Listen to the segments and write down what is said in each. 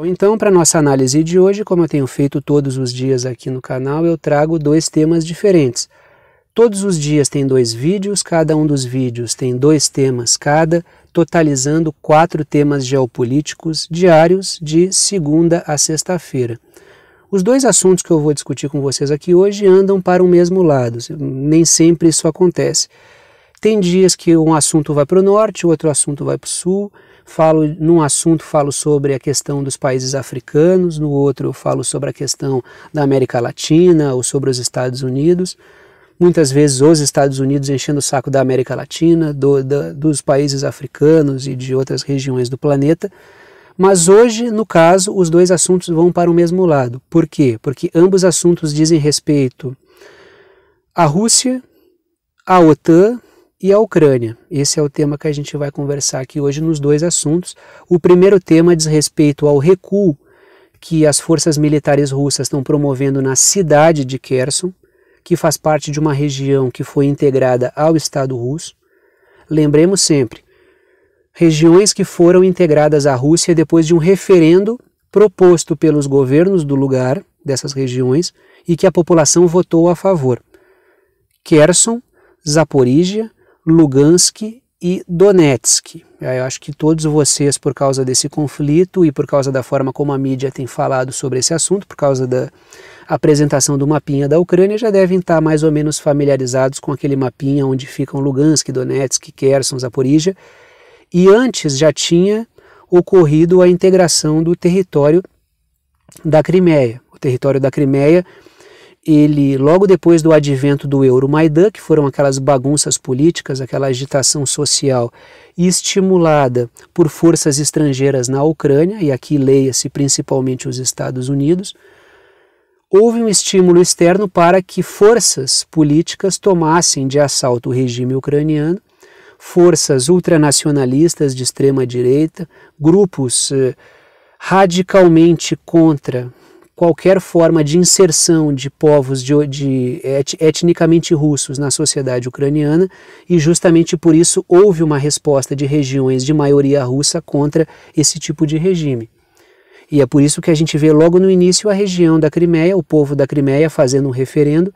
Bom, então, para nossa análise de hoje, como eu tenho feito todos os dias aqui no canal, eu trago dois temas diferentes. Todos os dias tem dois vídeos, cada um dos vídeos tem dois temas cada, totalizando quatro temas geopolíticos diários de segunda a sexta-feira. Os dois assuntos que eu vou discutir com vocês aqui hoje andam para o mesmo lado, nem sempre isso acontece. Tem dias que um assunto vai para o norte, o outro assunto vai para o sul, falo num assunto falo sobre a questão dos países africanos, no outro falo sobre a questão da América Latina ou sobre os Estados Unidos. Muitas vezes os Estados Unidos enchendo o saco da América Latina, do, da, dos países africanos e de outras regiões do planeta. Mas hoje, no caso, os dois assuntos vão para o mesmo lado. Por quê? Porque ambos assuntos dizem respeito à Rússia, à OTAN e a Ucrânia. Esse é o tema que a gente vai conversar aqui hoje nos dois assuntos. O primeiro tema diz respeito ao recuo que as forças militares russas estão promovendo na cidade de Kherson, que faz parte de uma região que foi integrada ao Estado russo. Lembremos sempre, regiões que foram integradas à Rússia depois de um referendo proposto pelos governos do lugar dessas regiões e que a população votou a favor. Kherson, Zaporígia, Lugansk e Donetsk. É, eu acho que todos vocês, por causa desse conflito e por causa da forma como a mídia tem falado sobre esse assunto, por causa da apresentação do mapinha da Ucrânia, já devem estar mais ou menos familiarizados com aquele mapinha onde ficam Lugansk, Donetsk, Kherson, Zaporizhia. E antes já tinha ocorrido a integração do território da Crimeia. O território da Crimeia ele, logo depois do advento do Euromaidan, que foram aquelas bagunças políticas, aquela agitação social estimulada por forças estrangeiras na Ucrânia, e aqui leia-se principalmente os Estados Unidos, houve um estímulo externo para que forças políticas tomassem de assalto o regime ucraniano, forças ultranacionalistas de extrema direita, grupos eh, radicalmente contra qualquer forma de inserção de povos de, de et, etnicamente russos na sociedade ucraniana e justamente por isso houve uma resposta de regiões de maioria russa contra esse tipo de regime. E é por isso que a gente vê logo no início a região da Crimeia, o povo da Crimeia fazendo um referendo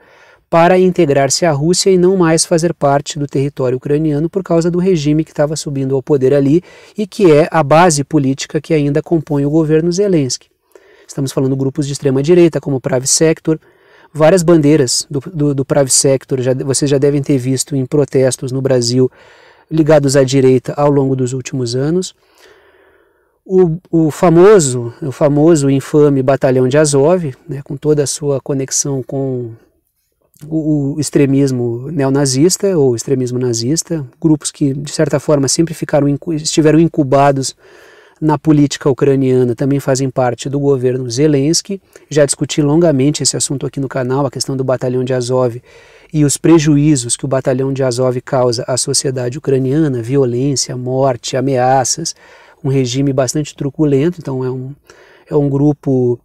para integrar-se à Rússia e não mais fazer parte do território ucraniano por causa do regime que estava subindo ao poder ali e que é a base política que ainda compõe o governo Zelensky. Estamos falando grupos de extrema direita, como o Prav Sector, várias bandeiras do, do, do Prav Sector, já, vocês já devem ter visto em protestos no Brasil ligados à direita ao longo dos últimos anos. O, o, famoso, o famoso infame batalhão de Azov, né, com toda a sua conexão com o, o, extremismo neonazista ou extremismo nazista, grupos que de certa forma sempre ficaram estiveram incubados na política ucraniana também fazem parte do governo Zelensky. Já discuti longamente esse assunto aqui no canal, a questão do batalhão de Azov e os prejuízos que o batalhão de Azov causa à sociedade ucraniana, violência, morte, ameaças, um regime bastante truculento, então é um, é um grupo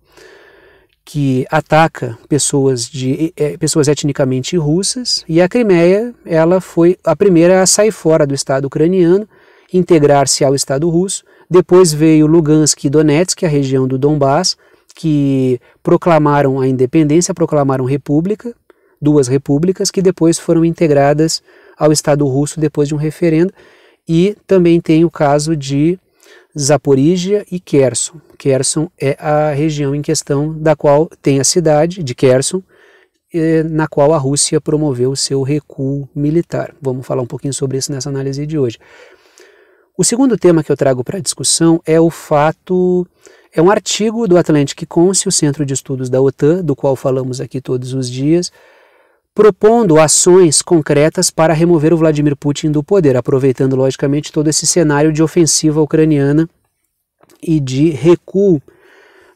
que ataca pessoas, de, é, pessoas etnicamente russas, e a Crimeia ela foi a primeira a sair fora do Estado ucraniano, integrar-se ao Estado russo, depois veio Lugansk e Donetsk, a região do Donbass, que proclamaram a independência, proclamaram república, duas repúblicas que depois foram integradas ao Estado russo depois de um referendo. E também tem o caso de Zaporígia e Kherson. Kherson é a região em questão da qual tem a cidade de Kherson, eh, na qual a Rússia promoveu seu recuo militar. Vamos falar um pouquinho sobre isso nessa análise de hoje. O segundo tema que eu trago para discussão é o fato. É um artigo do Atlantic Council, o Centro de Estudos da OTAN, do qual falamos aqui todos os dias, propondo ações concretas para remover o Vladimir Putin do poder, aproveitando, logicamente, todo esse cenário de ofensiva ucraniana e de recuo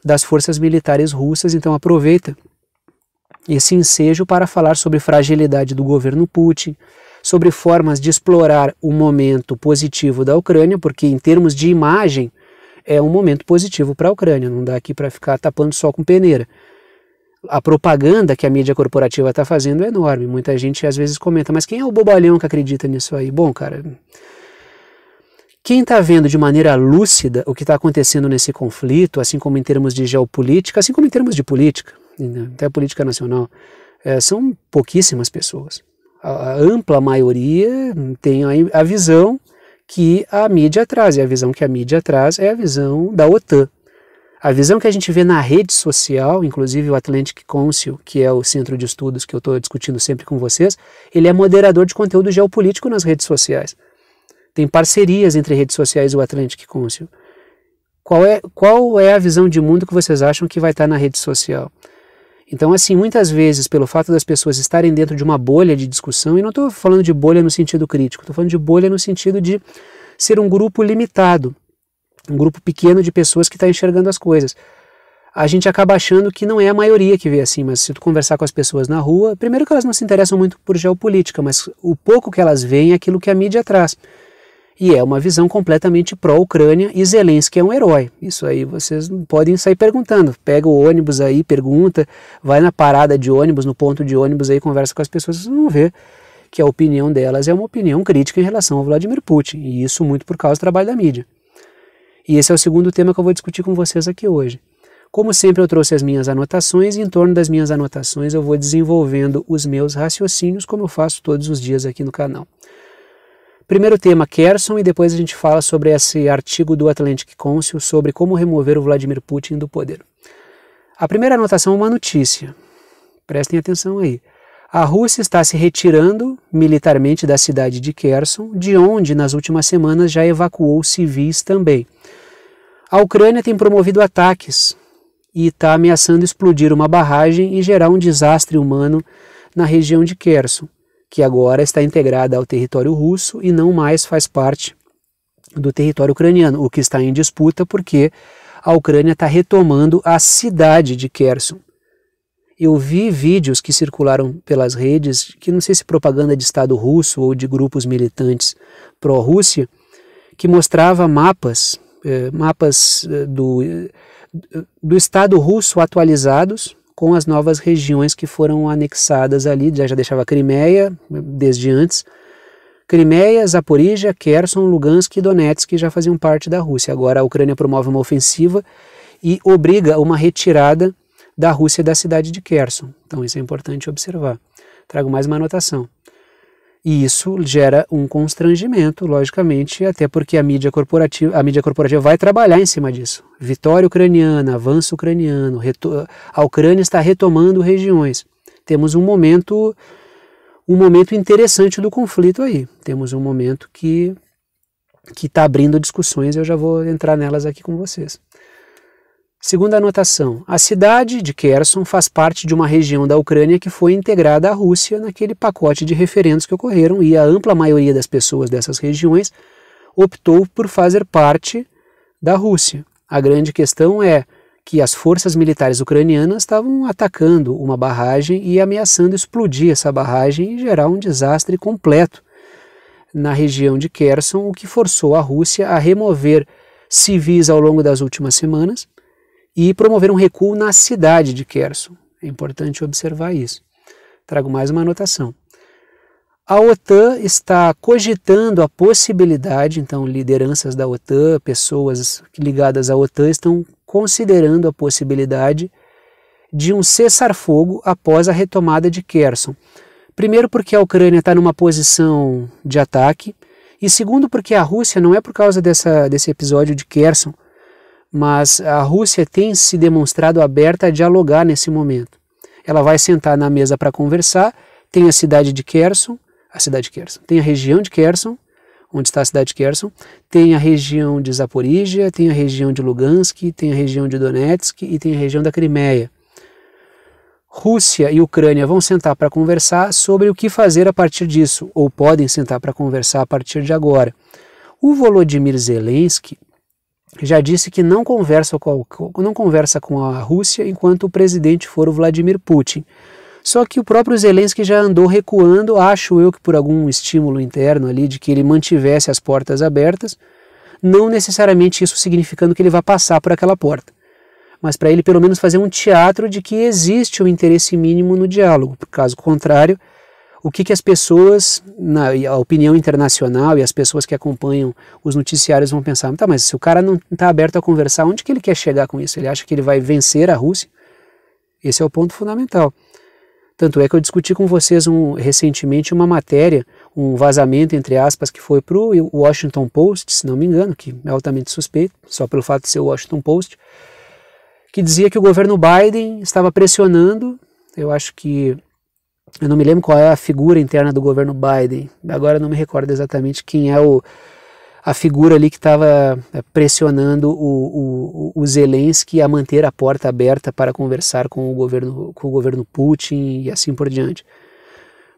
das forças militares russas. Então, aproveita esse ensejo para falar sobre fragilidade do governo Putin, sobre formas de explorar o momento positivo da Ucrânia, porque em termos de imagem é um momento positivo para a Ucrânia, não dá aqui para ficar tapando sol com peneira. A propaganda que a mídia corporativa está fazendo é enorme. Muita gente às vezes comenta, mas quem é o bobalhão que acredita nisso aí? Bom, cara, quem está vendo de maneira lúcida o que está acontecendo nesse conflito, assim como em termos de geopolítica, assim como em termos de política, até política nacional, é, são pouquíssimas pessoas a ampla maioria tem a, a visão que a mídia traz, e a visão que a mídia traz é a visão da OTAN. A visão que a gente vê na rede social, inclusive o Atlantic Council, que é o centro de estudos que eu estou discutindo sempre com vocês, ele é moderador de conteúdo geopolítico nas redes sociais. Tem parcerias entre redes sociais e o Atlantic Council. Qual é, qual é a visão de mundo que vocês acham que vai estar na rede social? Então, assim, muitas vezes, pelo fato das pessoas estarem dentro de uma bolha de discussão, e não estou falando de bolha no sentido crítico, estou falando de bolha no sentido de ser um grupo limitado, um grupo pequeno de pessoas que está enxergando as coisas. A gente acaba achando que não é a maioria que vê assim, mas se tu conversar com as pessoas na rua, primeiro que elas não se interessam muito por geopolítica, mas o pouco que elas veem é aquilo que a mídia traz e é uma visão completamente pró-Ucrânia e Zelensky é um herói. Isso aí vocês podem sair perguntando. Pega o ônibus aí, pergunta, vai na parada de ônibus, no ponto de ônibus aí, conversa com as pessoas, vocês vão ver que a opinião delas é uma opinião crítica em relação ao Vladimir Putin, e isso muito por causa do trabalho da mídia. E esse é o segundo tema que eu vou discutir com vocês aqui hoje. Como sempre, eu trouxe as minhas anotações e em torno das minhas anotações eu vou desenvolvendo os meus raciocínios, como eu faço todos os dias aqui no canal. Primeiro tema, Kerson, e depois a gente fala sobre esse artigo do Atlantic Council sobre como remover o Vladimir Putin do poder. A primeira anotação é uma notícia. Prestem atenção aí. A Rússia está se retirando militarmente da cidade de Kherson, de onde nas últimas semanas já evacuou civis também. A Ucrânia tem promovido ataques e está ameaçando explodir uma barragem e gerar um desastre humano na região de Kherson que agora está integrada ao território russo e não mais faz parte do território ucraniano, o que está em disputa porque a Ucrânia está retomando a cidade de Kherson. Eu vi vídeos que circularam pelas redes, que não sei se propaganda de Estado russo ou de grupos militantes pró-Rússia, que mostrava mapas, eh, mapas eh, do, eh, do Estado russo atualizados, com as novas regiões que foram anexadas ali, já, já deixava Crimeia desde antes. Crimeia, Zaporizhia, Kherson, Lugansk e Donetsk que já faziam parte da Rússia. Agora a Ucrânia promove uma ofensiva e obriga uma retirada da Rússia da cidade de Kherson. Então isso é importante observar. Trago mais uma anotação. E isso gera um constrangimento, logicamente, até porque a mídia corporativa, a mídia corporativa vai trabalhar em cima disso. Vitória ucraniana, avanço ucraniano, a Ucrânia está retomando regiões. Temos um momento um momento interessante do conflito aí. Temos um momento que que está abrindo discussões, eu já vou entrar nelas aqui com vocês. Segunda anotação: a cidade de Kherson faz parte de uma região da Ucrânia que foi integrada à Rússia naquele pacote de referendos que ocorreram e a ampla maioria das pessoas dessas regiões optou por fazer parte da Rússia. A grande questão é que as forças militares ucranianas estavam atacando uma barragem e ameaçando explodir essa barragem e gerar um desastre completo na região de Kherson, o que forçou a Rússia a remover civis ao longo das últimas semanas e promover um recuo na cidade de Kherson. É importante observar isso. Trago mais uma anotação. A OTAN está cogitando a possibilidade, então, lideranças da OTAN, pessoas ligadas à OTAN, estão considerando a possibilidade de um cessar-fogo após a retomada de Kherson. Primeiro, porque a Ucrânia está numa posição de ataque, e segundo, porque a Rússia, não é por causa dessa, desse episódio de Kherson, mas a Rússia tem se demonstrado aberta a dialogar nesse momento. Ela vai sentar na mesa para conversar, tem a cidade de Kherson, a cidade de Kherson, tem a região de Kherson, onde está a cidade de Kherson, tem a região de Zaporígia, tem a região de Lugansk, tem a região de Donetsk e tem a região da Crimeia. Rússia e Ucrânia vão sentar para conversar sobre o que fazer a partir disso, ou podem sentar para conversar a partir de agora. O Volodymyr Zelensky já disse que não conversa, com a, não conversa com a Rússia enquanto o presidente for o Vladimir Putin. Só que o próprio Zelensky já andou recuando, acho eu que por algum estímulo interno ali de que ele mantivesse as portas abertas, não necessariamente isso significando que ele vai passar por aquela porta, mas para ele pelo menos fazer um teatro de que existe o um interesse mínimo no diálogo. Caso contrário, o que, que as pessoas, na a opinião internacional e as pessoas que acompanham os noticiários vão pensar, tá, mas se o cara não está aberto a conversar, onde que ele quer chegar com isso? Ele acha que ele vai vencer a Rússia? Esse é o ponto fundamental. Tanto é que eu discuti com vocês um, recentemente uma matéria, um vazamento, entre aspas, que foi para o Washington Post, se não me engano, que é altamente suspeito, só pelo fato de ser o Washington Post, que dizia que o governo Biden estava pressionando, eu acho que eu não me lembro qual é a figura interna do governo Biden. Agora não me recordo exatamente quem é o, a figura ali que estava é, pressionando o, o, o, Zelensky a manter a porta aberta para conversar com o governo, com o governo Putin e assim por diante.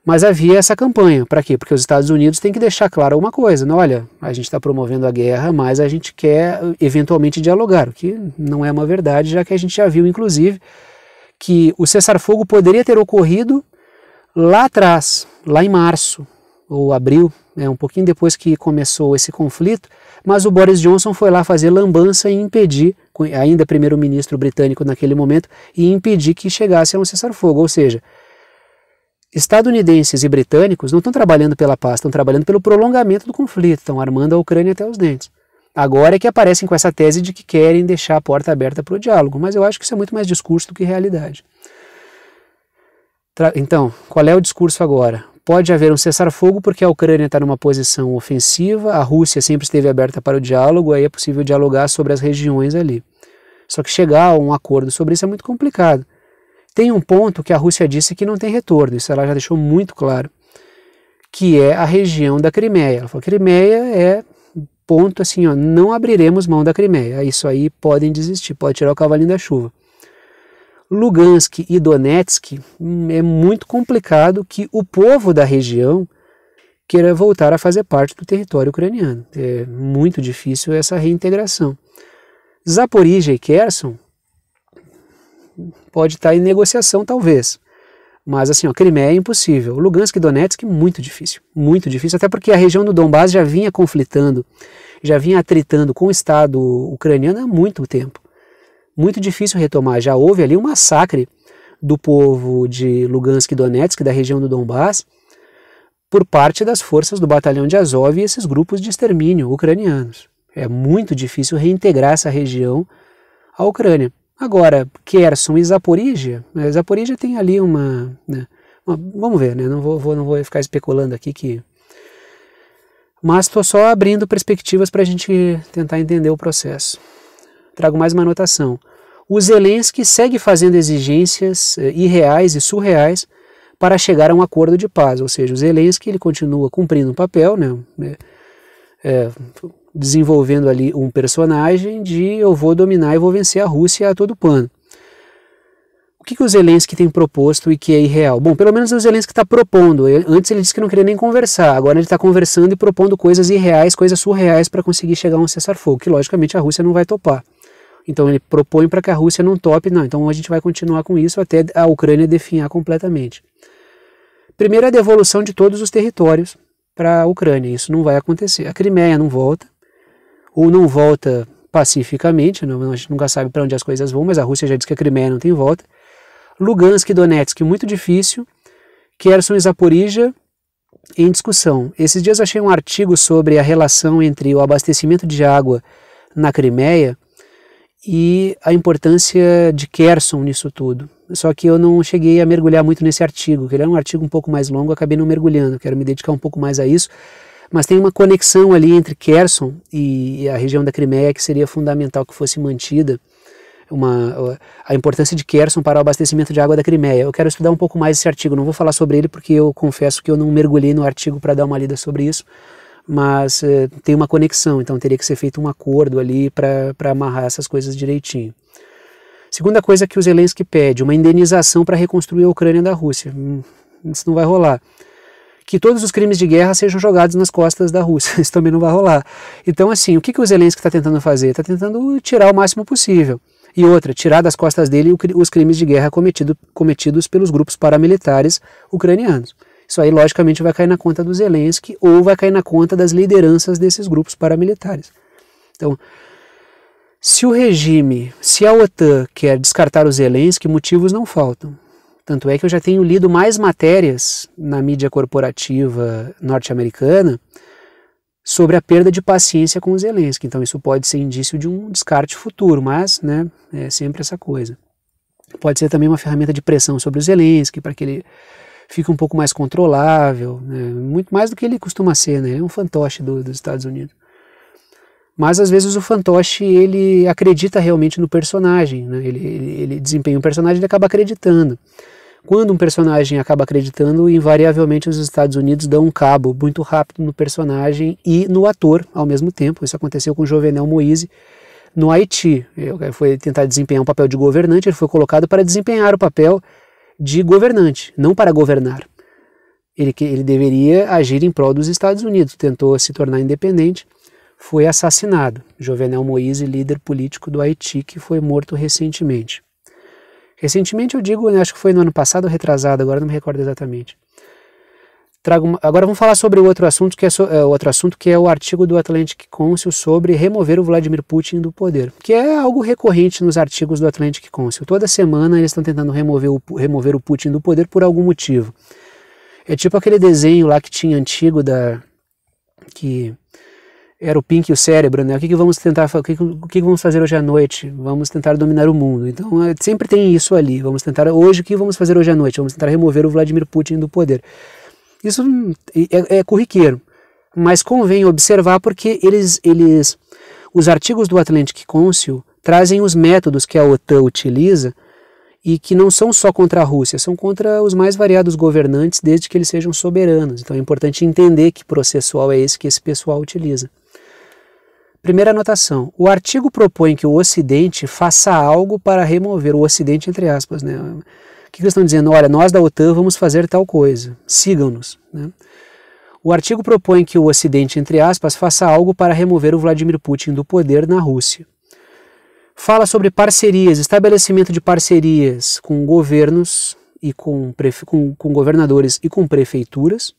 Mas havia essa campanha. Para quê? Porque os Estados Unidos têm que deixar claro uma coisa: né? olha, a gente está promovendo a guerra, mas a gente quer uh, eventualmente dialogar, o que não é uma verdade, já que a gente já viu, inclusive, que o cessar-fogo poderia ter ocorrido Lá atrás, lá em março ou abril, é um pouquinho depois que começou esse conflito, mas o Boris Johnson foi lá fazer lambança e impedir, ainda é primeiro-ministro britânico naquele momento, e impedir que chegasse a um cessar-fogo. Ou seja, estadunidenses e britânicos não estão trabalhando pela paz, estão trabalhando pelo prolongamento do conflito, estão armando a Ucrânia até os dentes. Agora é que aparecem com essa tese de que querem deixar a porta aberta para o diálogo, mas eu acho que isso é muito mais discurso do que realidade. Então, qual é o discurso agora? Pode haver um cessar-fogo porque a Ucrânia está numa posição ofensiva, a Rússia sempre esteve aberta para o diálogo, aí é possível dialogar sobre as regiões ali. Só que chegar a um acordo sobre isso é muito complicado. Tem um ponto que a Rússia disse que não tem retorno, isso ela já deixou muito claro, que é a região da Crimeia. Ela falou: Crimeia é ponto assim, ó, não abriremos mão da Crimeia. Isso aí podem desistir, pode tirar o cavalinho da chuva. Lugansk e Donetsk, hum, é muito complicado que o povo da região queira voltar a fazer parte do território ucraniano. É muito difícil essa reintegração. Zaporizhia e Kherson pode estar em negociação, talvez. Mas assim, ó, Crimeia é impossível. Lugansk e Donetsk, muito difícil. Muito difícil, até porque a região do Donbás já vinha conflitando, já vinha atritando com o Estado ucraniano há muito tempo muito difícil retomar. Já houve ali um massacre do povo de Lugansk e Donetsk, da região do Donbass, por parte das forças do batalhão de Azov e esses grupos de extermínio ucranianos. É muito difícil reintegrar essa região à Ucrânia. Agora, Kherson e Zaporizhia, é, Zaporizhia tem ali uma, né, uma vamos ver, né, não vou, vou, não vou ficar especulando aqui que... Mas estou só abrindo perspectivas para a gente tentar entender o processo trago mais uma anotação. O Zelensky segue fazendo exigências eh, irreais e surreais para chegar a um acordo de paz, ou seja, o Zelensky ele continua cumprindo um papel, né, né, é, desenvolvendo ali um personagem de eu vou dominar e vou vencer a Rússia a todo pano. O que, que o Zelensky tem proposto e que é irreal? Bom, pelo menos o Zelensky está propondo. Antes ele disse que não queria nem conversar, agora ele está conversando e propondo coisas irreais, coisas surreais para conseguir chegar a um cessar-fogo, que logicamente a Rússia não vai topar. Então ele propõe para que a Rússia não tope, não. Então a gente vai continuar com isso até a Ucrânia definhar completamente. Primeiro, a devolução de todos os territórios para a Ucrânia. Isso não vai acontecer. A Crimeia não volta, ou não volta pacificamente, não, a gente nunca sabe para onde as coisas vão, mas a Rússia já disse que a Crimeia não tem volta. Lugansk e Donetsk, muito difícil. Kherson e Zaporizhia, em discussão. Esses dias achei um artigo sobre a relação entre o abastecimento de água na Crimeia e a importância de Kerson nisso tudo. Só que eu não cheguei a mergulhar muito nesse artigo, que ele era é um artigo um pouco mais longo, acabei não mergulhando, quero me dedicar um pouco mais a isso. Mas tem uma conexão ali entre Kerson e a região da Crimeia que seria fundamental que fosse mantida. Uma, a importância de Kherson para o abastecimento de água da Crimeia. Eu quero estudar um pouco mais esse artigo, não vou falar sobre ele porque eu confesso que eu não mergulhei no artigo para dar uma lida sobre isso, mas é, tem uma conexão, então teria que ser feito um acordo ali para amarrar essas coisas direitinho. Segunda coisa que o Zelensky pede, uma indenização para reconstruir a Ucrânia da Rússia. Hum, isso não vai rolar. Que todos os crimes de guerra sejam jogados nas costas da Rússia. Isso também não vai rolar. Então, assim, o que, que o Zelensky está tentando fazer? Está tentando tirar o máximo possível. E outra, tirar das costas dele os crimes de guerra cometido, cometidos pelos grupos paramilitares ucranianos. Isso aí, logicamente, vai cair na conta do Zelensky ou vai cair na conta das lideranças desses grupos paramilitares. Então, se o regime, se a OTAN quer descartar o Zelensky, motivos não faltam. Tanto é que eu já tenho lido mais matérias na mídia corporativa norte-americana sobre a perda de paciência com o Zelensky. Então, isso pode ser indício de um descarte futuro, mas né, é sempre essa coisa. Pode ser também uma ferramenta de pressão sobre o Zelensky para que ele fica um pouco mais controlável, né? muito mais do que ele costuma ser, né? Ele é um fantoche do, dos Estados Unidos. Mas às vezes o fantoche ele acredita realmente no personagem, né? ele, ele, ele, desempenha um personagem e acaba acreditando. Quando um personagem acaba acreditando, invariavelmente os Estados Unidos dão um cabo muito rápido no personagem e no ator ao mesmo tempo. Isso aconteceu com o Jovenel Moise, no Haiti. Ele foi tentar desempenhar um papel de governante, ele foi colocado para desempenhar o papel de governante, não para governar. Ele, ele deveria agir em prol dos Estados Unidos, tentou se tornar independente, foi assassinado. Jovenel Moise, líder político do Haiti, que foi morto recentemente. Recentemente eu digo, né, acho que foi no ano passado, retrasado, agora não me recordo exatamente trago uma... agora vamos falar sobre outro assunto que é, so... é, outro assunto que é o artigo do Atlantic Council sobre remover o Vladimir Putin do poder, que é algo recorrente nos artigos do Atlantic Council. Toda semana eles estão tentando remover o, remover o Putin do poder por algum motivo. É tipo aquele desenho lá que tinha antigo da que era o Pink e o cérebro, né? O que, que vamos tentar, o que, o que vamos fazer hoje à noite? Vamos tentar dominar o mundo. Então é, sempre tem isso ali. Vamos tentar hoje o que vamos fazer hoje à noite? Vamos tentar remover o Vladimir Putin do poder. Isso é, é, é corriqueiro, mas convém observar porque eles, eles, os artigos do Atlantic Council trazem os métodos que a OTAN utiliza e que não são só contra a Rússia, são contra os mais variados governantes, desde que eles sejam soberanos. Então é importante entender que processual é esse que esse pessoal utiliza. Primeira anotação: o artigo propõe que o Ocidente faça algo para remover o Ocidente, entre aspas, né? O que eles estão dizendo? Olha, nós da OTAN vamos fazer tal coisa, sigam-nos. Né? O artigo propõe que o Ocidente, entre aspas, faça algo para remover o Vladimir Putin do poder na Rússia. Fala sobre parcerias, estabelecimento de parcerias com governos e com, com, com governadores e com prefeituras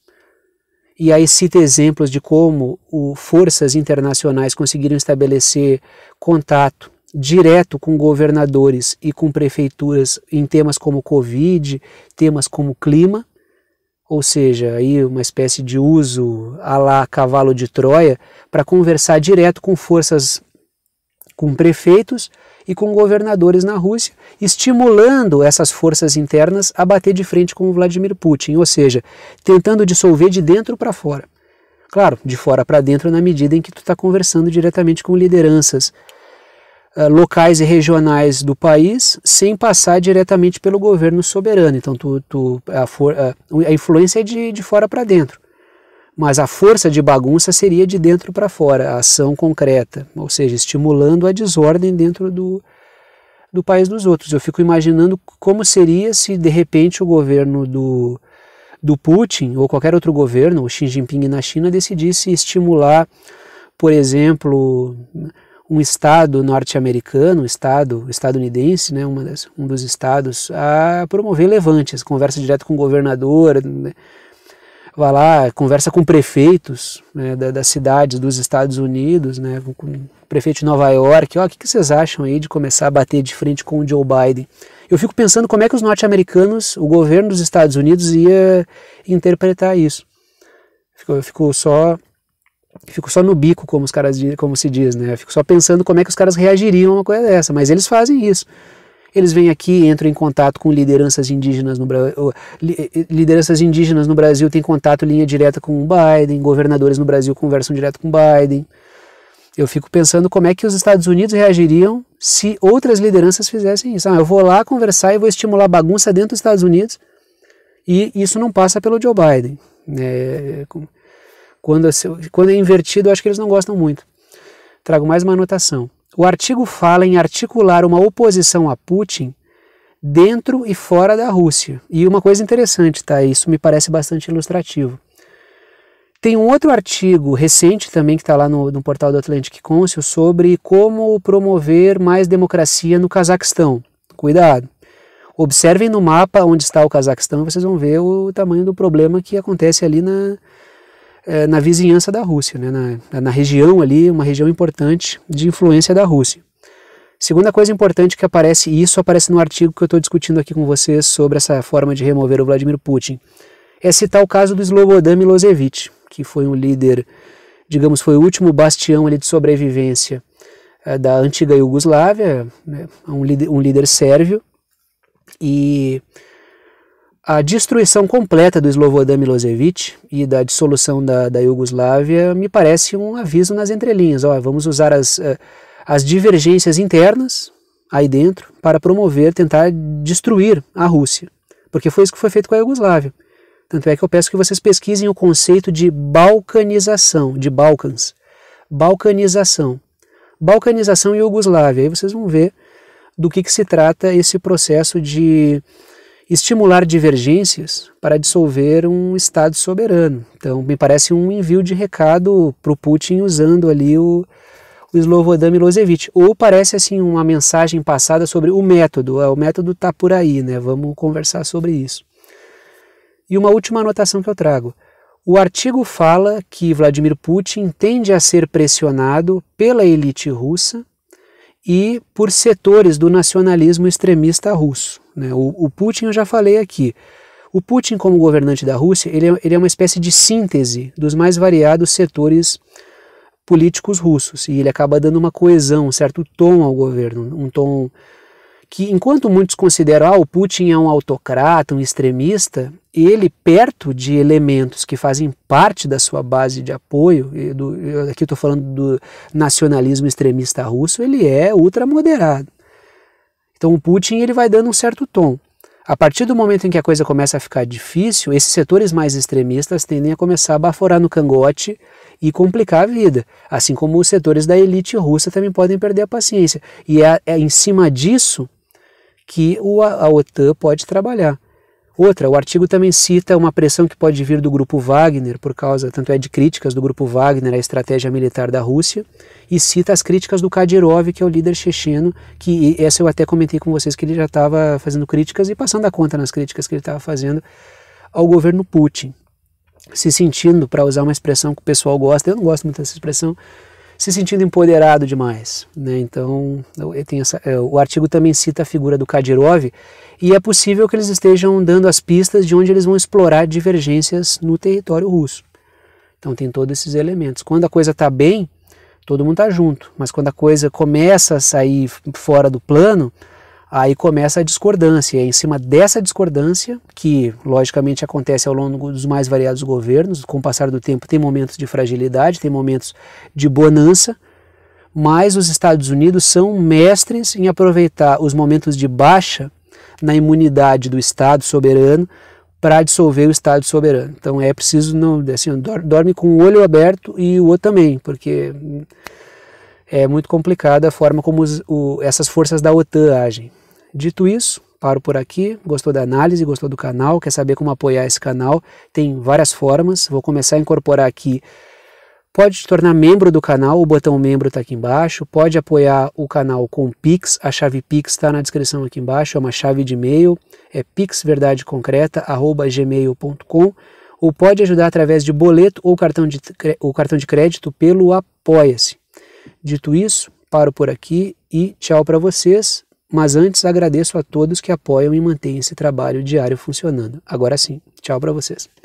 e aí cita exemplos de como o, forças internacionais conseguiram estabelecer contato direto com governadores e com prefeituras em temas como Covid, temas como clima, ou seja, aí uma espécie de uso a lá cavalo de Troia para conversar direto com forças, com prefeitos e com governadores na Rússia, estimulando essas forças internas a bater de frente com Vladimir Putin, ou seja, tentando dissolver de dentro para fora. Claro, de fora para dentro na medida em que tu está conversando diretamente com lideranças eh, locais e regionais do país sem passar diretamente pelo governo soberano. Então, tu, tu a, for, eh, a, influência é de, de fora para dentro. Mas a força de bagunça seria de dentro para fora, a ação concreta, ou seja, estimulando a desordem dentro do, do país dos outros. Eu fico imaginando como seria se de repente o governo do, do Putin ou qualquer outro governo, o Xi Jinping na China, decidisse estimular, por exemplo, um estado norte-americano, um estado estadunidense, né, uma das, um dos estados, a promover levantes, conversa direto com o governador, né, vai lá, conversa com prefeitos né, da, das cidades dos Estados Unidos, né, com, com o prefeito de Nova York, ó, o que, que vocês acham aí de começar a bater de frente com o Joe Biden? Eu fico pensando como é que os norte-americanos, o governo dos Estados Unidos ia interpretar isso. Ficou eu fico só fico só no bico, como os caras como se diz, né? fico só pensando como é que os caras reagiriam a uma coisa dessa, mas eles fazem isso. Eles vêm aqui, entram em contato com lideranças indígenas no Brasil. Eh, lideranças indígenas no Brasil têm contato linha direta com o Biden, governadores no Brasil conversam direto com o Biden. Eu fico pensando como é que os Estados Unidos reagiriam se outras lideranças fizessem isso. Ah, eu vou lá conversar e vou estimular bagunça dentro dos Estados Unidos e isso não passa pelo Joe Biden. Né? É, quando, quando é invertido, eu acho que eles não gostam muito. Trago mais uma anotação. O artigo fala em articular uma oposição a Putin dentro e fora da Rússia. E uma coisa interessante, tá? Isso me parece bastante ilustrativo. Tem um outro artigo recente também que está lá no, no, portal do Atlantic Council sobre como promover mais democracia no Cazaquistão. Cuidado. Observem no mapa onde está o Cazaquistão, vocês vão ver o tamanho do problema que acontece ali na, é, na vizinhança da Rússia, né, na, na região ali, uma região importante de influência da Rússia. Segunda coisa importante que aparece, e isso aparece no artigo que eu estou discutindo aqui com vocês sobre essa forma de remover o Vladimir Putin, é citar o caso do Slobodan Milosevic, que foi um líder, digamos, foi o último bastião ali de sobrevivência é, da antiga Iugoslávia, né, um, líder, um líder sérvio, e a destruição completa do Slobodan Milosevic e da dissolução da, da Iugoslávia me parece um aviso nas entrelinhas. Ó, vamos usar as, eh, as divergências internas aí dentro para promover, tentar destruir a Rússia. Porque foi isso que foi feito com a Iugoslávia. Tanto é que eu peço que vocês pesquisem o conceito de balcanização, de Balcãs. Balcanização. Balcanização e Iugoslávia. Aí vocês vão ver do que, que se trata esse processo de estimular divergências para dissolver um Estado soberano. Então, me parece um envio de recado para o Putin usando ali o, o Slobodan Milosevic. Ou parece assim uma mensagem passada sobre o método. É, o método está por aí, né? Vamos conversar sobre isso. E uma última anotação que eu trago. O artigo fala que Vladimir Putin tende a ser pressionado pela elite russa e por setores do nacionalismo extremista russo. Né? O, o, Putin, eu já falei aqui, o Putin como governante da Rússia, ele é, ele é uma espécie de síntese dos mais variados setores políticos russos, e ele acaba dando uma coesão, um certo tom ao governo, um tom que enquanto muitos consideram ah, o Putin é um autocrata, um extremista, ele perto de elementos que fazem parte da sua base de apoio, do, aqui estou falando do nacionalismo extremista russo, ele é ultramoderado. Então o Putin ele vai dando um certo tom. A partir do momento em que a coisa começa a ficar difícil, esses setores mais extremistas tendem a começar a baforar no cangote e complicar a vida, assim como os setores da elite russa também podem perder a paciência. E é, é em cima disso que o, a OTAN pode trabalhar. Outra, o artigo também cita uma pressão que pode vir do grupo Wagner, por causa tanto é de críticas do grupo Wagner à estratégia militar da Rússia, e cita as críticas do Kadyrov, que é o líder checheno, que essa eu até comentei com vocês que ele já estava fazendo críticas e passando a conta nas críticas que ele estava fazendo ao governo Putin. Se sentindo, para usar uma expressão que o pessoal gosta, eu não gosto muito dessa expressão, se sentindo empoderado demais. Né? Então, essa, é, o artigo também cita a figura do Kadyrov e é possível que eles estejam dando as pistas de onde eles vão explorar divergências no território russo. Então, tem todos esses elementos. Quando a coisa está bem, todo mundo está junto, mas quando a coisa começa a sair fora do plano, aí começa a discordância. É em cima dessa discordância, que logicamente acontece ao longo dos mais variados governos, com o passar do tempo, tem momentos de fragilidade, tem momentos de bonança, mas os Estados Unidos são mestres em aproveitar os momentos de baixa na imunidade do Estado soberano para dissolver o Estado soberano. Então é preciso não assim dorme com o olho aberto e o outro também, porque é muito complicada a forma como os, o, essas forças da OTAN agem. Dito isso, paro por aqui. Gostou da análise, gostou do canal, quer saber como apoiar esse canal? Tem várias formas. Vou começar a incorporar aqui. Pode se tornar membro do canal, o botão membro está aqui embaixo. Pode apoiar o canal com Pix, a chave Pix está na descrição aqui embaixo, é uma chave de e-mail, é pixverdadeconcreta.gmail.com ou pode ajudar através de boleto ou cartão de, ou cartão de crédito pelo Apoia-se. Dito isso, paro por aqui e tchau para vocês. Mas antes agradeço a todos que apoiam e mantêm esse trabalho diário funcionando. Agora sim, tchau para vocês.